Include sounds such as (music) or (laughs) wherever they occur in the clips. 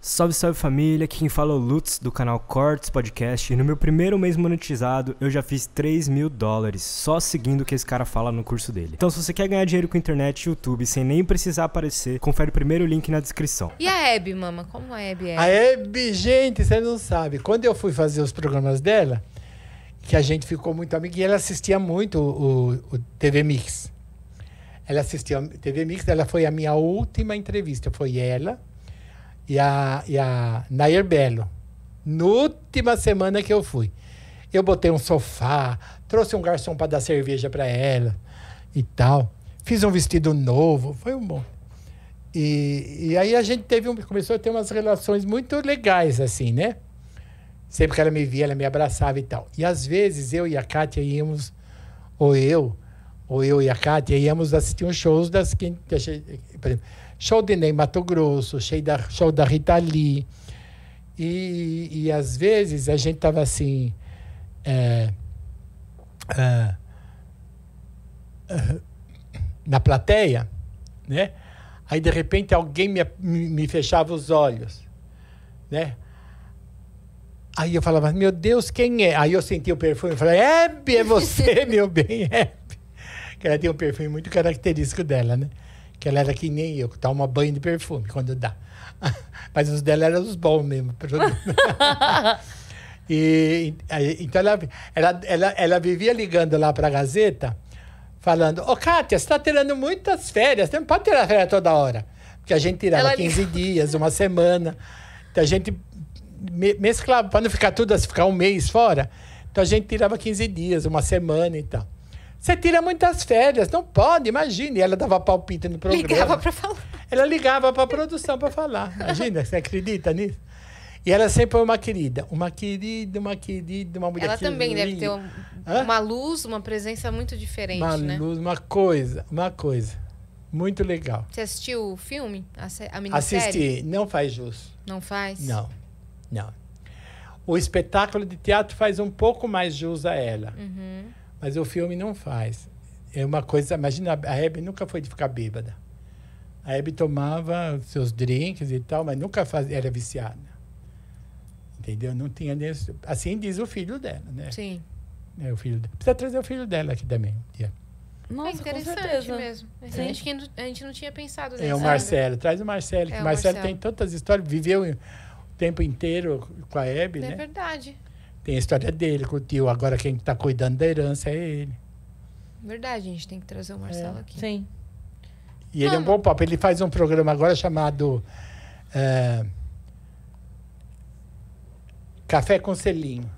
Salve, salve família, aqui quem fala é o Lutz do canal Cortes Podcast e no meu primeiro mês monetizado eu já fiz 3 mil dólares só seguindo o que esse cara fala no curso dele. Então se você quer ganhar dinheiro com internet e YouTube sem nem precisar aparecer, confere o primeiro link na descrição. E a Hebe, mama? Como a Hebe é? A Hebe, gente, você não sabe, quando eu fui fazer os programas dela, que a gente ficou muito amigo e ela assistia muito o, o, o TV Mix. Ela assistia TV Mix, ela foi a minha última entrevista, foi ela e a, e a Nair Belo. Na última semana que eu fui, eu botei um sofá, trouxe um garçom para dar cerveja para ela e tal. Fiz um vestido novo, foi um bom. E, e aí a gente teve um, começou a ter umas relações muito legais, assim, né? Sempre que ela me via, ela me abraçava e tal. E às vezes eu e a Kátia íamos, ou eu, ou eu e a Kátia, íamos assistir uns shows das que, show de Ney Mato Grosso, show da, show da Rita Lee. E, e às vezes a gente tava assim. É, é, é na plateia, né? Aí de repente alguém me, me fechava os olhos, né? Aí eu falava, meu Deus, quem é? Aí eu senti o perfume e falei, é, é você, (laughs) meu bem, é que ela tem um perfume muito característico dela, né? Que ela era que nem eu, que toma banho de perfume quando dá. (laughs) Mas os dela eram os bons mesmo. (laughs) e, então ela, ela, ela, ela vivia ligando lá para a Gazeta, falando: Ô, Kátia, você está tirando muitas férias, você não pode tirar férias toda hora. Porque a gente tirava ela 15 ligou. dias, uma semana. Então a gente mesclava, para não ficar tudo, ficar um mês fora. Então a gente tirava 15 dias, uma semana e tal. Você tira muitas férias, não pode, imagine. Ela dava palpite no programa. Ligava para falar. Ela ligava para a produção para falar. Imagina, você acredita nisso? E ela sempre foi uma querida, uma querida, uma querida, uma mulher Ela querida. também deve ter um, uma luz, uma presença muito diferente, uma né? Uma luz, uma coisa, uma coisa. Muito legal. Você assistiu o filme? A, minissérie? Assisti. Não faz jus. Não faz? Não, não. O espetáculo de teatro faz um pouco mais jus a ela. Uhum. Mas o filme não faz. É uma coisa. Imagina, a Hebe nunca foi de ficar bêbada. A Hebe tomava seus drinks e tal, mas nunca faz, era viciada. Entendeu? Não tinha nem. Assim diz o filho dela, né? Sim. É o filho Precisa trazer o filho dela aqui também dia. Nossa, é interessante mesmo. É. A, gente não, a gente não tinha pensado nisso. É o Marcelo, traz o Marcelo, é, que o Marcelo, Marcelo tem tantas histórias, viveu o tempo inteiro com a Hebe, é né? É verdade. Tem a história dele com o tio. Agora quem está cuidando da herança é ele. Verdade, a gente tem que trazer o Marcelo é. aqui. Sim. E ele Vamos. é um bom papo. Ele faz um programa agora chamado é, Café com Selinho.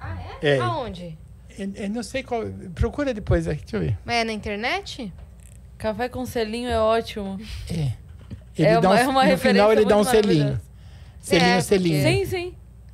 Ah, é? é. Aonde? Eu, eu, não sei qual. Procura depois aqui, deixa eu ver. Mas é na internet? Café com selinho é ótimo. É. é ele é dá uma, um, é uma no final ele dá um selinho. Selinho, é, selinho. Sim, sim.